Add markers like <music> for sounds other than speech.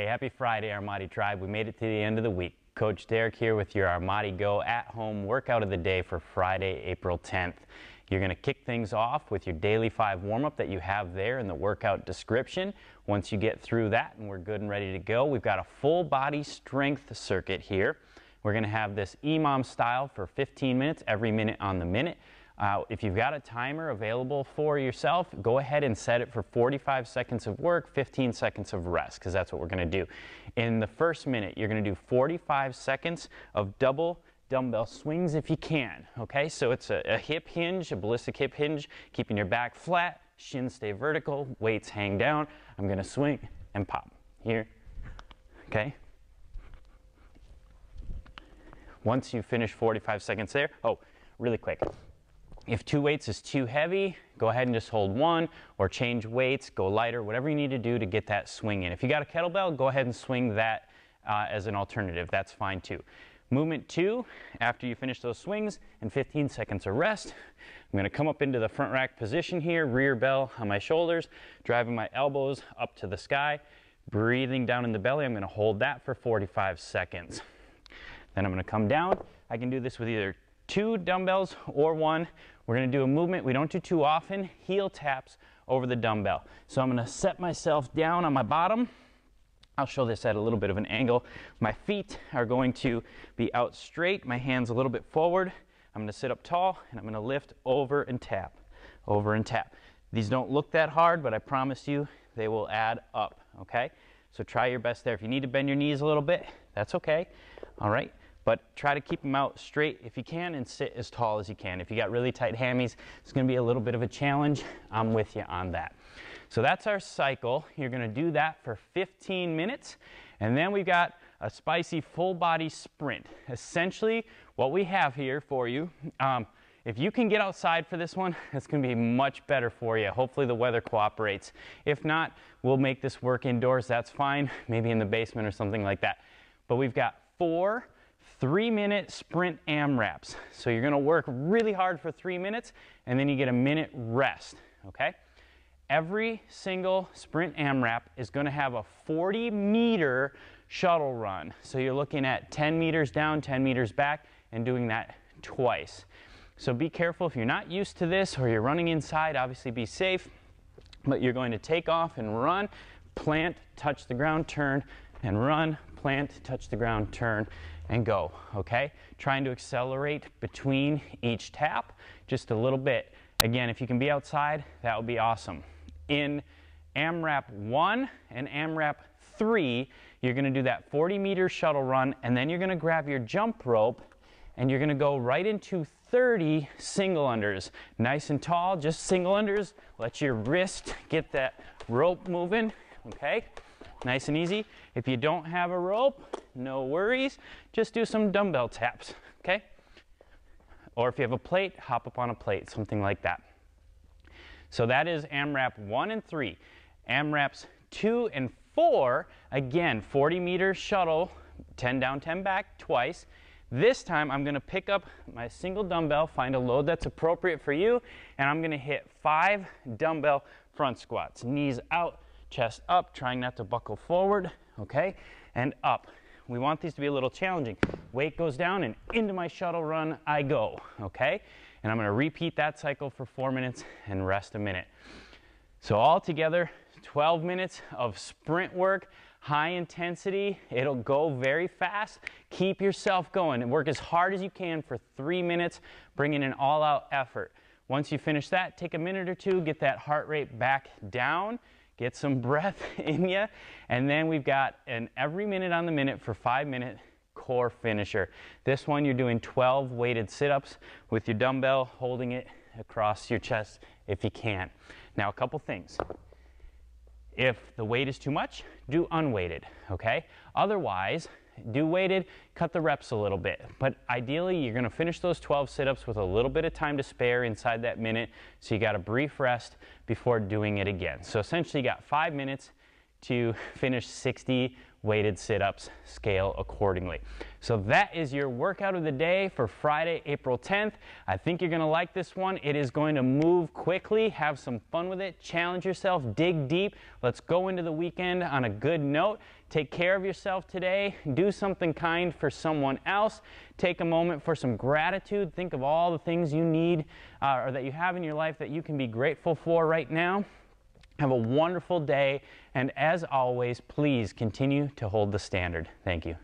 Hey, happy Friday, Armadi Tribe. We made it to the end of the week. Coach Derek here with your Armadi Go at home workout of the day for Friday, April 10th. You're going to kick things off with your daily five warm up that you have there in the workout description. Once you get through that and we're good and ready to go, we've got a full body strength circuit here. We're going to have this EMOM style for 15 minutes, every minute on the minute. Uh, if you've got a timer available for yourself, go ahead and set it for 45 seconds of work, 15 seconds of rest, because that's what we're going to do. In the first minute, you're going to do 45 seconds of double dumbbell swings if you can. Okay, so it's a, a, hip hinge, a ballistic hip hinge, keeping your back flat, shins stay vertical, weights hang down. I'm gonna swing and pop here. Okay. Once you finish 45 seconds there, oh, really quick. If two weights is too heavy, go ahead and just hold one or change weights, go lighter, whatever you need to do to get that swing in. If you got a kettlebell, go ahead and swing that uh, as an alternative. That's fine too. Movement two, after you finish those swings and 15 seconds of rest, I'm gonna come up into the front rack position here, rear bell on my shoulders, driving my elbows up to the sky, breathing down in the belly. I'm gonna hold that for 45 seconds. Then I'm gonna come down. I can do this with either two dumbbells or one. We're gonna do a movement we don't do too often, heel taps over the dumbbell. So I'm gonna set myself down on my bottom. I'll show this at a little bit of an angle. My feet are going to be out straight, my hands a little bit forward. I'm gonna sit up tall and I'm gonna lift over and tap, over and tap. These don't look that hard, but I promise you they will add up, okay? So try your best there. If you need to bend your knees a little bit, that's okay. All right, but try to keep them out straight if you can and sit as tall as you can. If you got really tight hammies, it's gonna be a little bit of a challenge. I'm with you on that. So that's our cycle. You're gonna do that for 15 minutes, and then we've got a spicy full body sprint. Essentially, what we have here for you, um, if you can get outside for this one, it's going to be much better for you. Hopefully the weather cooperates. If not, we'll make this work indoors. That's fine. Maybe in the basement or something like that. But we've got four three minute sprint AMRAPs. So you're gonna work really hard for three minutes and then you get a minute rest, okay? Every single sprint AMRAP is gonna have a 40 meter shuttle run. So you're looking at 10 meters down, 10 meters back, and doing that twice. So be careful if you're not used to this or you're running inside, obviously be safe, but you're going to take off and run, plant, touch the ground, turn, and run, plant, touch the ground, turn, and go, okay? Trying to accelerate between each tap just a little bit. Again, if you can be outside, that would be awesome. In AMRAP 1 and AMRAP 3, you're gonna do that 40 meter shuttle run and then you're gonna grab your jump rope and you're gonna go right into 30 single unders. Nice and tall, just single unders. Let your wrist get that rope moving, okay? Nice and easy. If you don't have a rope, no worries. Just do some dumbbell taps, okay? Or if you have a plate, hop up on a plate, something like that. So that is AMRAP 1 and 3. AMRAPs 2 and 4, again, 40 meter shuttle, 10 down, 10 back, twice. This time I'm gonna pick up my single dumbbell, find a load that's appropriate for you, and I'm gonna hit five dumbbell front squats. Knees out, chest up, trying not to buckle forward, okay? And up. We want these to be a little challenging. Weight goes down and into my shuttle run I go, okay? And I'm gonna repeat that cycle for four minutes and rest a minute. So all together, 12 minutes of sprint work, high intensity. It'll go very fast. Keep yourself going and work as hard as you can for three minutes, bringing in an all out effort. Once you finish that, take a minute or two, get that heart rate back down get some breath <laughs> in you. And then we've got an every minute on the minute for five minute core finisher. This one you're doing 12 weighted sit-ups with your dumbbell holding it across your chest if you can. Now a couple things. If the weight is too much, do unweighted, okay? Otherwise, do weighted, cut the reps a little bit. But ideally, you're gonna finish those 12 sit-ups with a little bit of time to spare inside that minute, so you got a brief rest before doing it again. So essentially, you got five minutes to <laughs> finish 60 weighted sit-ups scale accordingly. So that is your workout of the day for Friday, April 10th. I think you're gonna like this one. It is going to move quickly. Have some fun with it. Challenge yourself, dig deep. Let's go into the weekend on a good note. Take care of yourself today. Do something kind for someone else. Take a moment for some gratitude. Think of all the things you need uh, or that you have in your life that you can be grateful for right now. Have a wonderful day, and as always, please continue to hold the standard. Thank you.